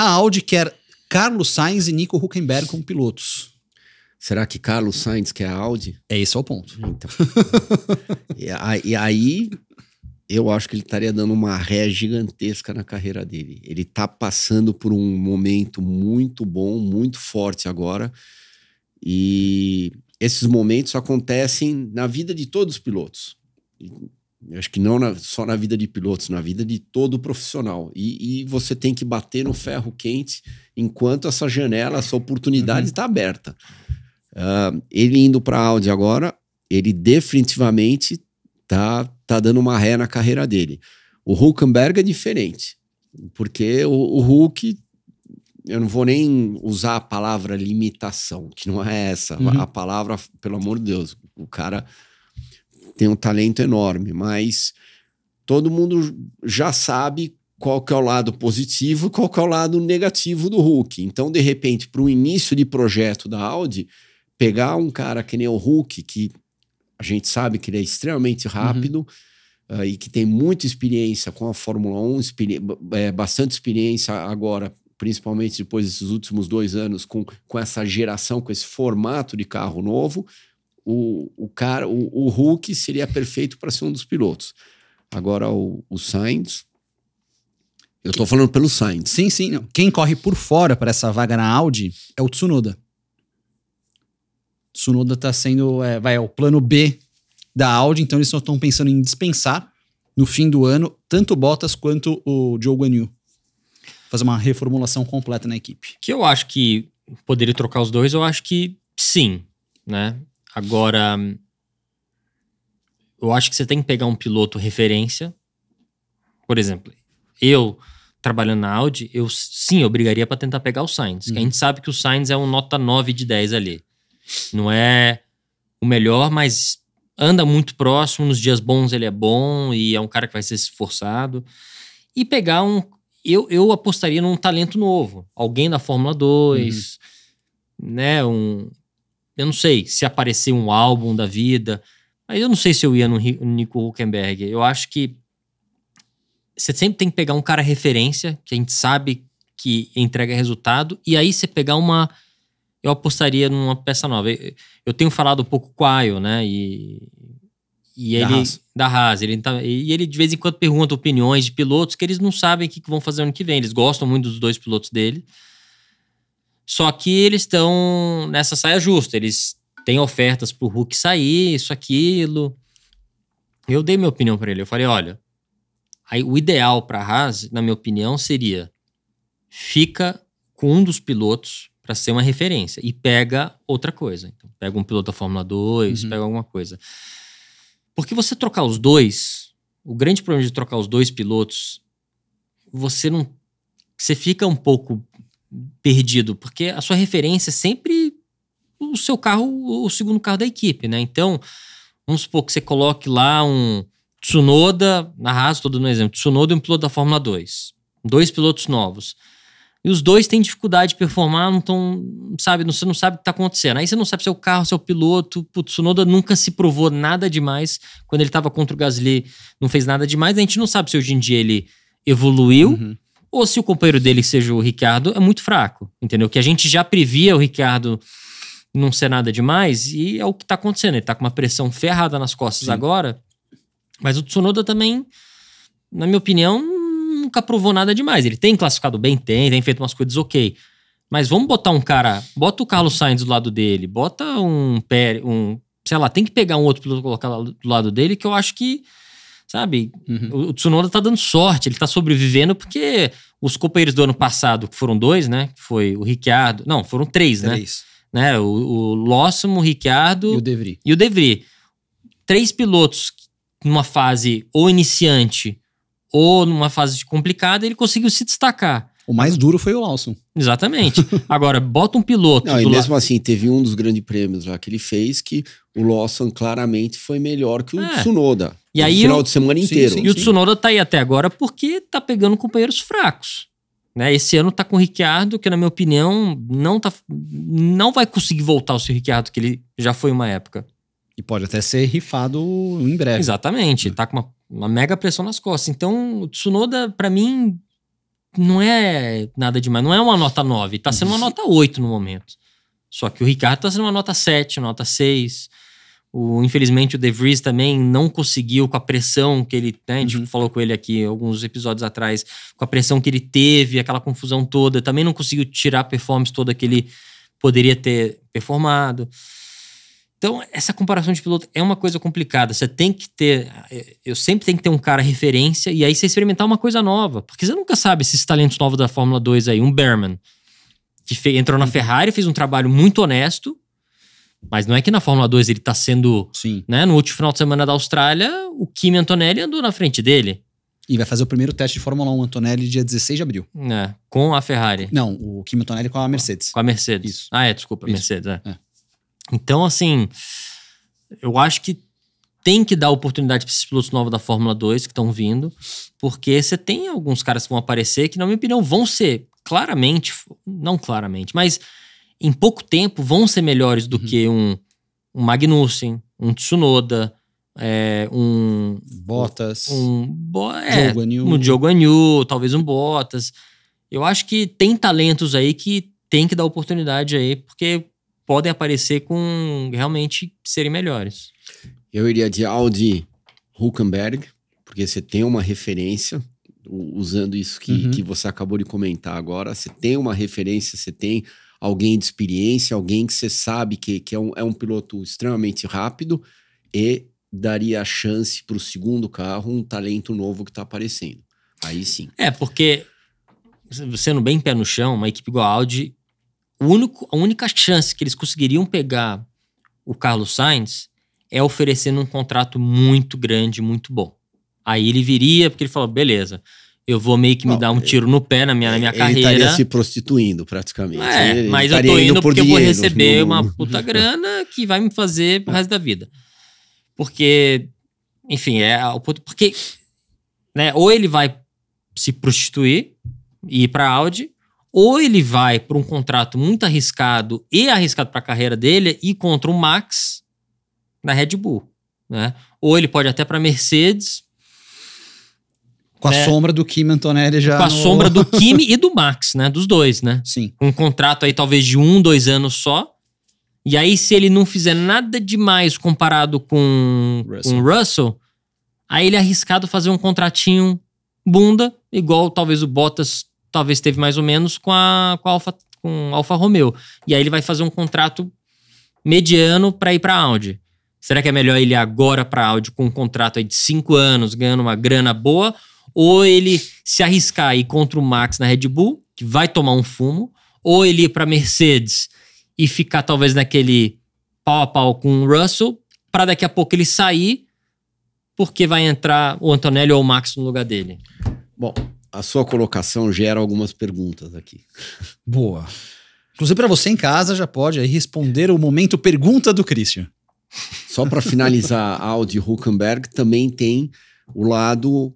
A Audi quer Carlos Sainz e Nico Huckenberg como pilotos. Será que Carlos Sainz quer a Audi? É esse é o ponto. Então. e aí, eu acho que ele estaria dando uma ré gigantesca na carreira dele. Ele está passando por um momento muito bom, muito forte agora. E esses momentos acontecem na vida de todos os pilotos acho que não na, só na vida de pilotos, na vida de todo profissional. E, e, você tem que bater no ferro quente enquanto essa janela, essa oportunidade está uhum. Tá aberta. Uh, ele indo para a Audi agora, ele definitivamente tá, tá dando uma ré na carreira dele. O Hulkenberg é diferente, porque o, o Hulk, eu não vou nem usar a palavra limitação, que não é essa, uhum. a palavra, pelo amor de Deus, o cara tem um talento enorme, mas todo mundo já sabe qual que é o lado positivo, qual que é o lado negativo do Hulk. Então, de repente, para o início de projeto da Audi, pegar um cara que nem o Hulk, que a gente sabe que ele é extremamente uhum. rápido uhum. uh, e que tem muita experiência com a Fórmula 1, experi é, bastante experiência agora, principalmente depois desses últimos dois anos, com, com essa geração, com esse formato de carro novo, o, o cara, o, o Hulk seria perfeito para ser um dos pilotos. Agora o, o Sainz. Eu estou falando pelo Sainz. Sim, sim. Quem corre por fora para essa vaga na Audi é o Tsunoda. Tsunoda está sendo. É, vai, é o plano B da Audi, então eles só estão pensando em dispensar no fim do ano tanto o Bottas quanto o Joe Guan Yu. Fazer uma reformulação completa na equipe. Que eu acho que poderia trocar os dois, eu acho que sim, né? Agora, eu acho que você tem que pegar um piloto referência. Por exemplo, eu trabalhando na Audi, eu sim, eu brigaria para tentar pegar o Sainz. Uhum. Que a gente uhum. sabe que o Sainz é um nota 9 de 10 ali. Não é o melhor, mas anda muito próximo, nos dias bons ele é bom e é um cara que vai ser esforçado. E pegar um. Eu, eu apostaria num talento novo, alguém da Fórmula 2, uhum. né? Um, eu não sei se aparecer um álbum da vida. Aí eu não sei se eu ia no Nico Huckenberg. Eu acho que você sempre tem que pegar um cara referência, que a gente sabe que entrega resultado, e aí você pegar uma. Eu apostaria numa peça nova. Eu tenho falado um pouco com o Ayo, né? E, e ele. Haas. Da Haas. Ele tá, e ele de vez em quando pergunta opiniões de pilotos que eles não sabem o que, que vão fazer ano que vem. Eles gostam muito dos dois pilotos dele. Só que eles estão nessa saia justa. Eles têm ofertas pro Hulk sair, isso, aquilo. Eu dei minha opinião para ele. Eu falei: olha, aí, o ideal para a Haas, na minha opinião, seria fica com um dos pilotos para ser uma referência e pega outra coisa. Então, pega um piloto da Fórmula 2, uhum. pega alguma coisa. Porque você trocar os dois, o grande problema de trocar os dois pilotos, você não. Você fica um pouco perdido, porque a sua referência é sempre o seu carro, o segundo carro da equipe, né? Então, vamos supor que você coloque lá um Tsunoda, na Haas, todo um exemplo, Tsunoda e um piloto da Fórmula 2, dois pilotos novos. E os dois têm dificuldade de performar, não estão, sabe, não, você não sabe o que está acontecendo. Aí você não sabe se é o carro, se é o piloto. Putz, Tsunoda nunca se provou nada demais. Quando ele estava contra o Gasly, não fez nada demais. A gente não sabe se hoje em dia ele evoluiu. Uhum ou se o companheiro dele, seja o Ricardo, é muito fraco, entendeu? Que a gente já previa o Ricardo não ser nada demais e é o que tá acontecendo. Ele tá com uma pressão ferrada nas costas Sim. agora. Mas o Tsunoda também, na minha opinião, nunca provou nada demais. Ele tem classificado bem, tem, tem feito umas coisas ok. Mas vamos botar um cara, bota o Carlos Sainz do lado dele, bota um Pérez, um, sei lá, tem que pegar um outro piloto e colocar do lado dele, que eu acho que sabe? Uhum. O, o Tsunoda tá dando sorte, ele tá sobrevivendo porque os companheiros do ano passado, que foram dois, né? Foi o Ricciardo. Não, foram três, né? três. né? né? O, o Lawson, o Ricciardo. E o Devry. E o Devry. Três pilotos numa fase ou iniciante ou numa fase complicada, ele conseguiu se destacar. O mais duro foi o Lawson. Exatamente. Agora, bota um piloto. Não, e mesmo la... assim, teve um dos grandes prêmios lá que ele fez que o Lawson claramente foi melhor que o é. Tsunoda. E aí, final de semana inteiro. Sim, e sim. o Tsunoda tá aí até agora porque tá pegando companheiros fracos. Né? Esse ano tá com o Ricciardo, que na minha opinião não, tá, não vai conseguir voltar ao seu Ricciardo, que ele já foi uma época. E pode até ser rifado em breve. Exatamente, é. tá com uma, uma mega pressão nas costas. Então, o Tsunoda, para mim, não é nada demais. Não é uma nota 9, tá sendo uma uhum. nota 8 no momento. Só que o Ricardo tá sendo uma nota 7, nota 6. O, infelizmente, o De Vries também não conseguiu com a pressão que ele. Né, a gente uhum. falou com ele aqui alguns episódios atrás, com a pressão que ele teve, aquela confusão toda, também não conseguiu tirar a performance toda que ele poderia ter performado. Então, essa comparação de piloto é uma coisa complicada. Você tem que ter. Eu sempre tenho que ter um cara referência e aí você experimentar uma coisa nova. Porque você nunca sabe esses talentos novos da Fórmula 2 aí. Um Berman, que entrou na uhum. Ferrari, fez um trabalho muito honesto mas não é que na Fórmula 2 ele tá sendo. Sim. Né? No último final de semana da Austrália, o Kimi Antonelli andou na frente dele. E vai fazer o primeiro teste de Fórmula 1 Antonelli dia 16 de abril. É, com a Ferrari. Não, o Kimi Antonelli com a Mercedes. Com a Mercedes. Isso. Ah, é, desculpa, Isso. Mercedes. É. É. Então, assim, eu acho que tem que dar oportunidade para esses pilotos novos da Fórmula 2 que estão vindo, porque você tem alguns caras que vão aparecer que, na minha opinião, vão ser claramente, não claramente, mas em pouco tempo vão ser melhores do uhum. que um, um Magnussen, um Tsunoda, é, um. Bottas. Um, um, bo é, um Diogo Anu, talvez um Bottas. Eu acho que tem talentos aí que tem que dar oportunidade aí, porque podem aparecer com realmente serem melhores. Eu iria de Audi Huckenberg, porque você tem uma referência, usando isso que, uhum. que você acabou de comentar agora, você tem uma referência, você tem alguém de experiência, alguém que você sabe que, que é, um, é um piloto extremamente rápido e daria a chance para o segundo carro um talento novo que está aparecendo. Aí sim. É, porque, sendo bem pé no chão, uma equipe igual a Audi, o único, a única chance que eles conseguiriam pegar o Carlos Sainz é oferecendo um contrato muito grande, muito bom. Aí ele viria, porque ele falou: beleza, eu vou meio que me dar um é, tiro no pé na minha, é, na minha ele carreira. Ele estaria se prostituindo, praticamente. É, mas eu tô indo, indo porque eu vou receber uma puta grana que vai me fazer pro resto da vida. Porque, enfim, é o ponto... Porque, né, ou ele vai se prostituir e ir pra Audi, ou ele vai para um contrato muito arriscado e arriscado para a carreira dele e contra o Max na Red Bull, né? Ou ele pode até para Mercedes, com né? a sombra do Kimi Antonelli já. Com a no... sombra do Kimi e do Max, né? Dos dois, né? Sim. Um contrato aí talvez de um, dois anos só. E aí, se ele não fizer nada demais comparado com o com Russell, aí ele é arriscado fazer um contratinho bunda, igual talvez o Bottas talvez teve mais ou menos com a, com a Alfa, com Alfa Romeo. E aí ele vai fazer um contrato mediano para ir para a Audi. Será que é melhor ele agora para a Audi com um contrato aí de cinco anos, ganhando uma grana boa, ou ele se arriscar e ir contra o Max na Red Bull, que vai tomar um fumo, ou ele ir para Mercedes e ficar talvez naquele pau a pau com o Russell, para daqui a pouco ele sair, porque vai entrar o Antonelli ou o Max no lugar dele. Bom, a sua colocação gera algumas perguntas aqui. Boa. Inclusive para você em casa já pode aí responder o momento pergunta do Christian. Só para finalizar, Audi Huckenberg também tem o lado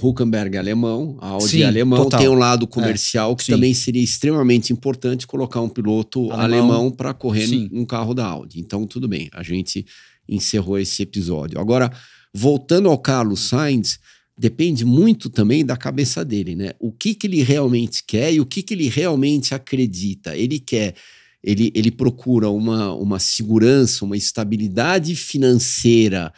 Huckenberg alemão, a Audi Sim, alemão, total. tem um lado é, comercial é. que Sim. também seria extremamente importante colocar um piloto alemão, alemão para correr Sim. um carro da Audi. Então, tudo bem, a gente encerrou esse episódio. Agora, voltando ao Carlos Sainz, depende muito também da cabeça dele, né? O que, que ele realmente quer e o que, que ele realmente acredita. Ele quer ele, ele procura uma, uma segurança, uma estabilidade financeira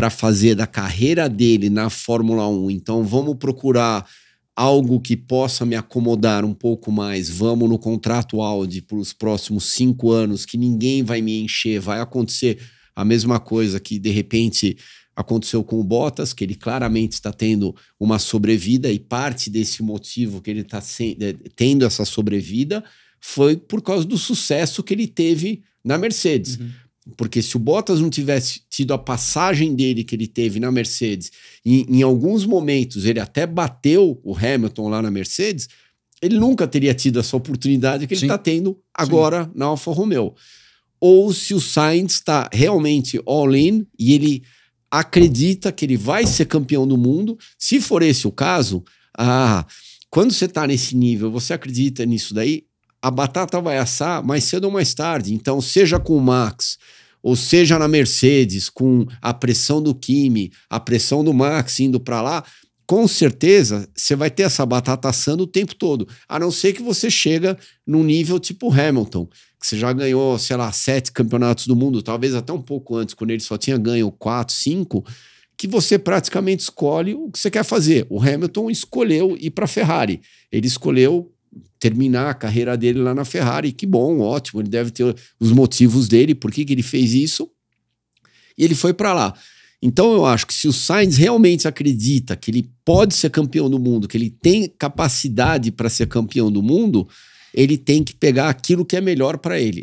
para fazer da carreira dele na Fórmula 1. Então vamos procurar algo que possa me acomodar um pouco mais. Vamos no contrato Audi para os próximos cinco anos, que ninguém vai me encher. Vai acontecer a mesma coisa que de repente aconteceu com o Bottas, que ele claramente está tendo uma sobrevida e parte desse motivo que ele está tendo essa sobrevida foi por causa do sucesso que ele teve na Mercedes. Uhum. Porque se o Bottas não tivesse tido a passagem dele que ele teve na Mercedes, e em alguns momentos ele até bateu o Hamilton lá na Mercedes, ele nunca teria tido essa oportunidade que ele está tendo agora Sim. na Alfa Romeo. Ou se o Sainz está realmente all-in e ele acredita que ele vai ser campeão do mundo. Se for esse o caso, ah, quando você está nesse nível, você acredita nisso daí, a batata vai assar mais cedo ou mais tarde. Então, seja com o Max, ou seja na Mercedes, com a pressão do Kimi, a pressão do Max indo para lá, com certeza você vai ter essa batata assando o tempo todo, a não ser que você chega num nível tipo Hamilton, que você já ganhou, sei lá, sete campeonatos do mundo, talvez até um pouco antes, quando ele só tinha ganho quatro, cinco, que você praticamente escolhe o que você quer fazer. O Hamilton escolheu ir para a Ferrari, ele escolheu terminar a carreira dele lá na Ferrari. Que bom, ótimo. Ele deve ter os motivos dele, por que, que ele fez isso. E ele foi para lá. Então eu acho que se o Sainz realmente acredita que ele pode ser campeão do mundo, que ele tem capacidade para ser campeão do mundo, ele tem que pegar aquilo que é melhor para ele.